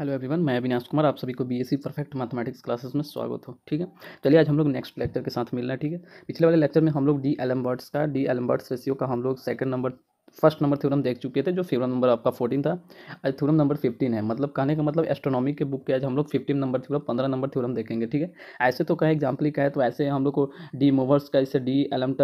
hello everyone मैं अविनाश कुमार आप सभी को बीएससी परफेक्ट मैथमेटिक्स क्लासेस में स्वागत हो ठीक है चलिए आज हम लोग नेक्स्ट लेक्चर के साथ मिलना है ठीक है पिछले वाले लेक्चर में हम लोग डी एलम्बर्ट्स का डी एलम्बर्ट्स रेशियो का हम लोग second number first number theorem देख चुके थे जो थ्योरम नंबर आपका फोर्टीन था आज थ्योरम नंबर फिफ्टीन है मतलब कहने का मतलब एस्ट्रोनॉमी के बुक के आज हम लोग फिफ्टीन नंबर थ्योरम पंद्रह नंबर थ्योरम देखेंगे ठीक है ऐसे तो कहें एग्जाम्पल ही कहें है तो ऐसे हम लोग को डी मोवर्स का जैसे डी एलम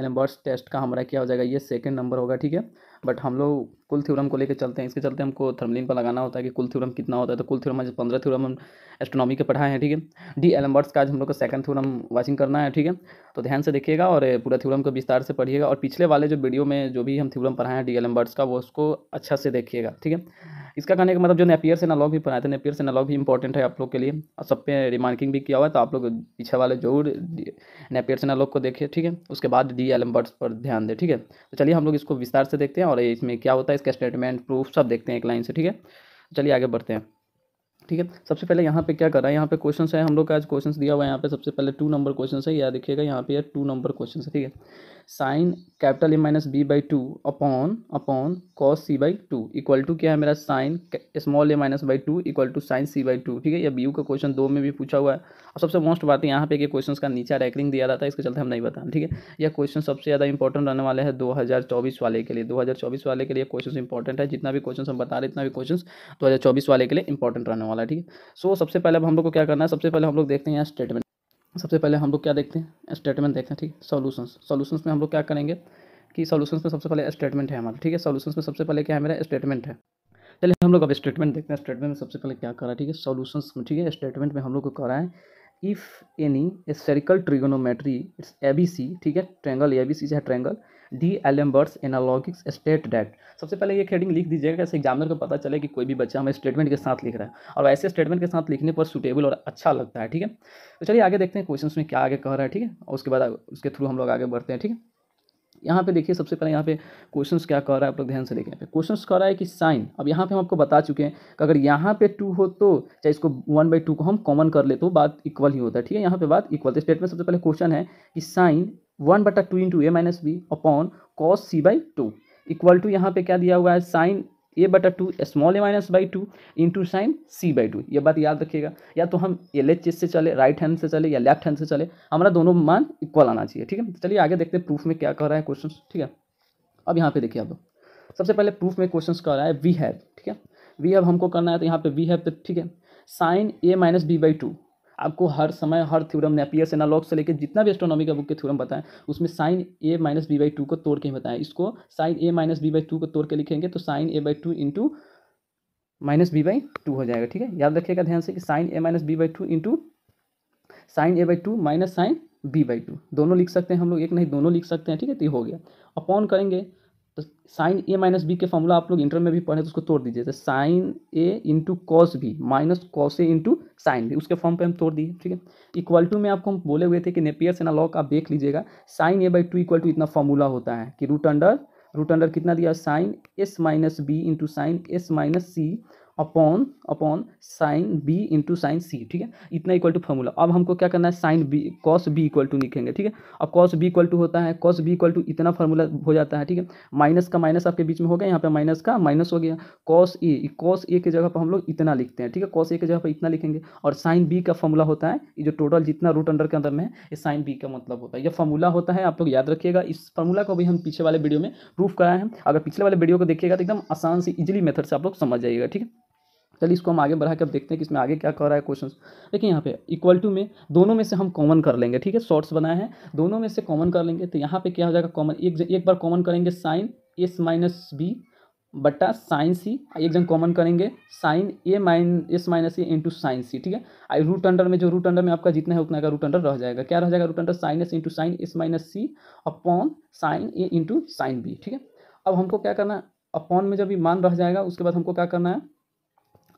एलम्बर्ट्स टेस्ट का हमारा क्या हो जाएगा ये सेकेंड नंबर होगा ठीक है बट हम लोग कुल थ्योरम को लेकर चलते हैं इसके चलते हमको थर्मलिन पर लगाना होता है कि कुल थ्योरम कितना होता है तो कुल थ्योरम आज पंद्रह थ्योरम हम एस्ट्रोनॉमी के पढ़ाए हैं ठीक है डी एलम्बर्ट्स का आज हम लोग को सेकंड थ्योरम वाचिंग करना है ठीक है तो ध्यान से देखिएगा और पूरा थ्योरम को विस्तार से पढ़िएगा और पिछले वाले जो वीडियो में जो भी हम थ्योरम पढ़ाए हैं डी एलम्बर्ट्स का वो उसको अच्छा से देखिएगा ठीक है इसका कहने का मतलब जो नेपियर से नालॉग भी बनाए थे नेपियर से नालॉग भी इंपॉर्टेंट है आप लोग के लिए और सब पे रिमार्किंग भी किया हुआ है तो आप लोग पीछे वाले जरूर नेपियर से नालॉग को देखिए ठीक है उसके बाद डी एलम्बर्ट्स पर ध्यान दें ठीक है तो चलिए हम लोग इसको विस्तार से देखते हैं और इसमें क्या होता है इसका स्टेटमेंट प्रूफ सब देखते हैं एक लाइन से ठीक है चलिए आगे बढ़ते हैं ठीक है सबसे पहले यहाँ पे क्या कर रहा है यहाँ पे क्वेश्चन है हम लोग का आज क्वेश्चन दिया हुआ है यहाँ पे सबसे पहले टू नंबर क्वेश्चन है या देखिएगा यहाँ पे टू नंबर क्वेश्चन है ठीक है sine capital A minus B by two upon upon cos C by two equal to क्या है मेरा sine small A minus by two equal to sine C by two ठीक है या बी यू का क्वेश्चन दो में भी पूछा हुआ है और सबसे मोस्ट बात है यहाँ पे कि क्वेश्चन का नीचा रैकिंग दिया जाता है इसके चलते हम नहीं बताएं ठीक है यह क्वेश्चन सबसे ज़्यादा इंपॉर्टेंट रहने वाला है दो हज़ार चौबीस वाले के लिए दो हज़ार चौबीस वाले के लिए क्वेश्चन इंपॉर्टेंट है जितना भी क्वेश्चन हम बता रहे इतना भी क्वेश्चन दो हज़ार चौबीस वाले के लिए इंपॉर्टेंट रहने वाला है ठीक है सो सबसे पहले हम लोग को क्या करना है सबसे पहले हम लोग देखते हैं यहाँ स्टेटमेंट सबसे पहले हम लोग क्या देखते हैं स्टेटमेंट देखते हैं ठीक है सॉल्यूशंस सॉल्यूशंस में हम लोग क्या करेंगे कि सॉल्यूशंस में सबसे पहले स्टेटमेंट है हमारा ठीक है सॉल्यूशंस में सबसे पहले क्या है मेरा स्टेटमेंट है चलिए हम लोग अब स्टेटमेंट देखते हैं स्टेटमेंट में सबसे पहले क्या करा है ठीक है सोल्यूशंस में ठीक है स्टेटमेंट में हम लोग को रहा है if any a circle trigonometry it's A B C ठीक है ट्रेंगल ए बी सी चाहे triangle d'Alembert's analogies state that सबसे पहले ये हेडिंग लिख दीजिएगा कैसे एग्जामिनर को पता चले कि कोई भी बच्चा हमें स्टेटमेंट के साथ लिख रहा है और ऐसे स्टेटमेंट के साथ लिखने पर सुटेबल और अच्छा लगता है ठीक है तो चलिए आगे देखते हैं क्वेश्चन में क्या आगे कह रहा है ठीक है उसके बाद उसके थ्रू हम लोग आगे बढ़ते हैं ठीक है यहाँ पे देखिए सबसे पहले यहाँ पे क्वेश्चंस क्या कह रहा है आप लोग ध्यान से देखें पे क्वेश्चंस कह रहा है कि साइन अब यहाँ पे हम आपको बता चुके हैं कि अगर यहाँ पे टू हो तो चाहे इसको वन बाई टू को हम कॉमन कर ले तो बात इक्वल ही होता है ठीक है यहाँ पे बात इक्वल स्टेटमेंट तो सबसे पहले क्वेश्चन है कि साइन वन बटा two into A minus B upon cos C by two equal to यहाँ पे क्या दिया हुआ है साइन ए बटा two small A minus by two into sine C by two ये बात याद रखिएगा या तो हम एल एच से चले राइट हैंड से चले या लेफ्ट हैंड से चले हमारा दोनों मान इक्वल आना चाहिए ठीक है तो चलिए आगे देखते हैं प्रूफ में क्या कर रहा है क्वेश्चन ठीक है अब यहाँ पे देखिए आप सबसे पहले प्रूफ में क्वेश्चन कर रहा है वी हैव ठीक है वी हैव हमको करना है तो यहाँ पे वी हैव तो ठीक है sine A minus B by two आपको हर समय हर थ्योरम नेपियर से नालॉग से लेकर जितना भी एस्ट्रोनॉमी का बुक के थ्योरम बताएं उसमें sine A minus B by two को तोड़ के ही बताएं इसको sine A minus B by two को तोड़ के लिखेंगे तो sine A by two into minus B by two हो जाएगा ठीक है याद रखिएगा ध्यान से कि sine A minus B by two into sine A by two minus sine B by two दोनों लिख सकते हैं हम लोग एक नहीं दोनों लिख सकते हैं ठीक है तो ये हो गया अपॉन करेंगे तो साइन ए माइनस बी के फॉर्मूला आप लोग इंटर में भी पढ़े तो उसको तोड़ दीजिए तो sine A into cos B minus cos A into sine B उसके फॉर्म पे हम तोड़ दिए ठीक है इक्वल टू में आपको हम बोले हुए थे कि नेपियर सेना लॉ का आप देख लीजिएगा sine A by two equal to इतना फॉर्मूला होता है कि रूट अंडर रूट अंडर कितना दिया sine S minus B into sine S minus C upon upon sine B into sine C ठीक है इतना इक्वल टू फॉर्मूला अब हमको क्या करना है sine B cos B equal to लिखेंगे ठीक है अब कॉस बी इक्वल टू होता है कॉस बी इक्वल टू इतना फॉर्मूला हो जाता है ठीक है माइनस का माइनस आपके बीच में हो गया यहाँ पे माइनस का माइनस हो गया कॉस ए कॉस ए के जगह पर हम लोग इतना लिखते हैं ठीक है कॉस ए के जगह पर इतना लिखेंगे और साइन बी का फॉर्मूला होता है ये जो टोटल जितना रूट अंडर के अंदर में है ये साइन बी का मतलब होता है यह फॉर्मूला होता है आप लोग याद रखिएगा इस फॉर्मूला को भी हम पीछे वाले वीडियो में प्रूफ कराए हैं अगर पिछले वाले वीडियो को देखिएगा तो एकदम आसान से इजिली मेथड से आप लोग समझ जाइएगा ठीक है चलिए इसको हम आगे बढ़ा के अब देखते हैं कि इसमें आगे क्या कर रहा है क्वेश्चन देखिए यहाँ पे इक्वल टू में दोनों में से हम कॉमन कर लेंगे ठीक है शॉर्ट्स बनाए हैं दोनों में से कॉमन कर लेंगे तो यहाँ पे क्या हो जाएगा कॉमन एक एक बार कॉमन करेंगे साइन एस माइनस बी बट्टा साइन सी एक जन कॉमन करेंगे साइन ए माइन S minus A into sine C ठीक है आई रूट अंडर में जो रूट अंडर में आपका जितना है उतना का रूट अंडर रह जाएगा क्या रह जाएगा root under sine S into sine S minus C upon sine A into sine B ठीक है अब हमको क्या करना है अपॉन में जब ये मान रह जाएगा उसके बाद हमको क्या करना है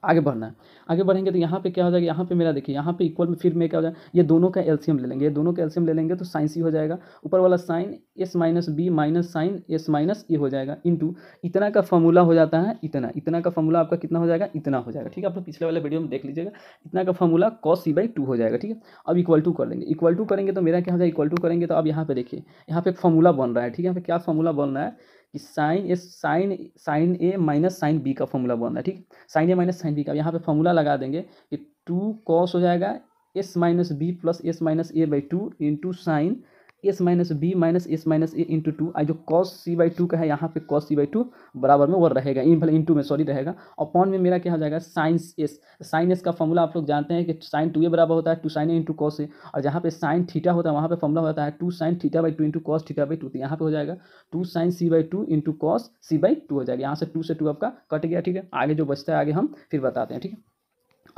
आगे बढ़ना है आगे बढ़ेंगे तो यहाँ पे क्या हो जाएगा यहाँ पे मेरा देखिए यहाँ पे इक्वल में फिर में क्या हो जाएगा ये दोनों का एल्सियम ले लेंगे ये दोनों का एल्सियम ले लेंगे तो साइन सी हो जाएगा ऊपर वाला sine S minus B minus sine S minus A हो जाएगा टू इतना का फॉर्मूला हो जाता है इतना इतना का फॉर्मूला आपका कितना हो जाएगा इतना हो जाएगा ठीक है आप लोग पिछले वाले वीडियो में देख लीजिएगा इतना का formula cos C by two हो जाएगा ठीक है अब इक्वल टू कर लेंगे इक्वल टू करेंगे तो मेरा क्या हो जाएगा इक्वल टू करेंगे तो अब यहाँ पे देखिए यहाँ पे एक फॉर्मूला बन रहा है ठीक है यहाँ पे क्या फॉर्मूला बन रहा है कि sine A sine sine A minus sine B का फॉर्मूला बन रहा है ठीक sine A minus sine B का यहाँ पे फॉर्मूला लगा देंगे कि टू कॉस हो जाएगा S minus B plus S minus A by two into sine S minus B minus S minus A into two आई जो कॉस सी बाई टू का है यहाँ पे कॉस सी बाई टू बराबर में वो रहेगा इन भले इंटू में सॉरी रहेगा और पॉन में मेरा क्या हो जाएगा साइंस एस साइन एस का फॉर्मूला आप लोग जानते हैं कि साइन टू ए बराबर होता है two sine A into cos A और जहाँ पे साइन थीटा होता है वहाँ पे फॉर्मूला होता है two sine theta by two into cos theta by two तो यहाँ पे हो जाएगा two sine C by two into cos C by two हो जाएगा यहाँ से टू से टू आपका कट गया ठीक है आगे जो बचता है आगे हम फिर बताते हैं ठीक है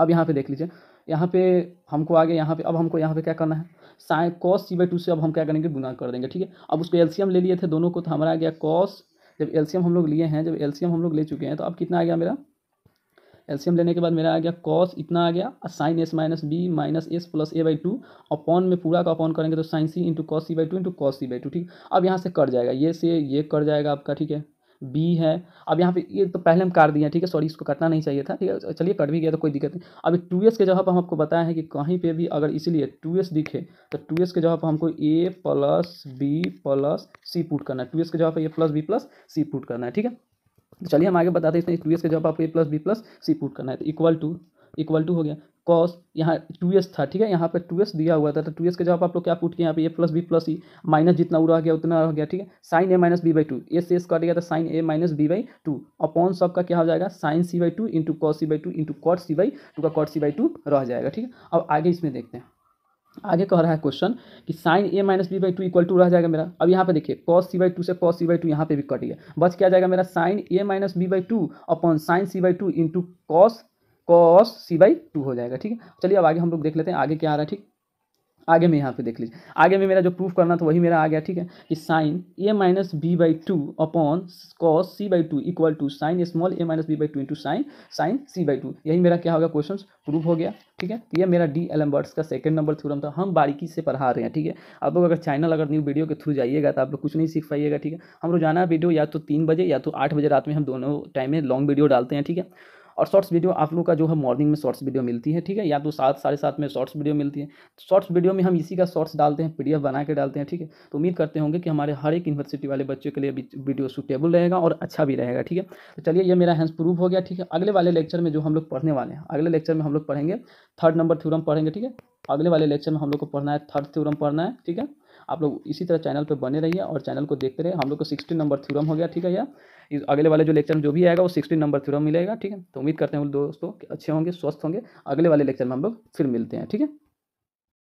अब यहाँ पे देख लीजिए यहाँ पे हमको आगे यहाँ पे अब हमको यहाँ पे क्या करना है sine cos C by two से अब हम क्या करेंगे गुना कर देंगे ठीक है अब उसको एलसीएम ले लिए थे दोनों को तो हमारा आ गया कॉस जब एलसीएम हम लोग लिए हैं जब एलसीएम हम लोग ले चुके हैं तो अब कितना आ गया मेरा एलसीएम लेने के बाद मेरा आ गया कॉस इतना आ गया और sine S minus B minus S plus A by two upon में पूरा का अपॉन करेंगे तो sine C into cos C by two into cos C by two ठीक अब यहाँ से कट जाएगा ये से ये कट जाएगा आपका ठीक है बी है अब यहाँ पे ये तो पहले हम काट दिए ठीक है सॉरी इसको कटना नहीं चाहिए था ठीक है चलिए कट भी गया तो कोई दिक्कत नहीं अभी टू एस के जगह पर हम आपको बताया है कि कहीं पर भी अगर इसीलिए टू एस दिखे तो टू एस के जगह पर हमको A plus B plus C put करना है टू एस के जगह पर A plus B plus C put करना है ठीक है तो चलिए हम आगे बताते हैं इसमें टू एस के जब आपको A plus B plus C put करना है तो इक्वल टू इक्वल टू हो गया कॉस यहाँ टू एस था ठीक है यहाँ पे टू एस दिया हुआ था तो टू एस के जब आप लोग क्या पुट किया यहाँ पे A plus B plus E minus जितना रह गया उतना रह गया ठीक है sine A minus B by two A से एस कट गया था sine A minus B by two upon सब का क्या हो जाएगा sine C by two into cos C by two into cot C by two का कॉट सी बाई टू रह जाएगा ठीक है अब आगे इसमें देखते हैं आगे कह रहा है क्वेश्चन कि sine A minus B by two equal to रह जाएगा मेरा अब यहाँ पे देखिए कॉस सी बाई टू से कॉस सी बाई टू यहाँ पे भी कट गया बच क्या जाएगा मेरा sine A minus B by two upon sine C by two into cos cos C by two हो जाएगा ठीक है चलिए अब आगे हम लोग देख लेते हैं आगे क्या आ रहा है ठीक आगे में यहाँ पे देख लीजिए आगे में मेरा जो प्रूफ करना था वही मेरा आ गया ठीक है कि sine A minus B by two upon cos C by two equal to sine small A minus B by two into sine sine C by two यही मेरा क्या होगा क्वेश्चन प्रूफ हो गया ठीक है तो ये मेरा डी एलम्बर्ट्स का सेकंड नंबर थ्योरम था हम बारीकी से पढ़ा रहे हैं ठीक है आप लोग अगर चैनल अगर न्यू वीडियो के थ्रू जाइएगा तो आप लोग कुछ नहीं सीख पाइएगा ठीक है हम रोजाना वीडियो या तो तीन बजे या तो आठ बजे रात में हम दोनों टाइम में लॉन्ग वीडियो डालते हैं ठीक है और शॉर्ट्स वीडियो आप लोग का जो है मॉर्निंग में शॉर्ट्स वीडियो मिलती है ठीक है या तो सात साढ़े सात में शॉर्ट्स वीडियो मिलती है शॉर्ट्स वीडियो में हम इसी का शॉर्ट्स डालते हैं पी बना के डालते हैं ठीक है तो उम्मीद करते होंगे कि हमारे हर एक यूनिवर्सिटी वाले बच्चों के लिए वीडियो सुटेबल रहेगा और अच्छा भी रहेगा ठीक है तो चलिए ये मेरा हैंस प्रूफ हो गया ठीक है अगले वाले लेक्चर में जो हम लोग पढ़ने वाले हैं अगले लेक्चर में हम लोग पढ़ेंगे थर्ड नंबर थ्यूरम पढ़ेंगे ठीक है अगले वाले लेक्चर में हम लोग को पढ़ना है थर्ड थ्योरम पढ़ना है ठीक है आप लोग इसी तरह चैनल पर बने रहिए और चैनल को देखते रहे हम लोग को सिक्सटी नंबर थ्योरम हो गया ठीक है या इस अगले वाले जो लेक्चर में जो भी आएगा वो सिक्सटी नंबर थ्योरम मिलेगा ठीक है तो उम्मीद करते हैं दोस्तों कि अच्छे होंगे स्वस्थ होंगे अगले वाले लेक्चर में हम लोग फिर मिलते हैं ठीक है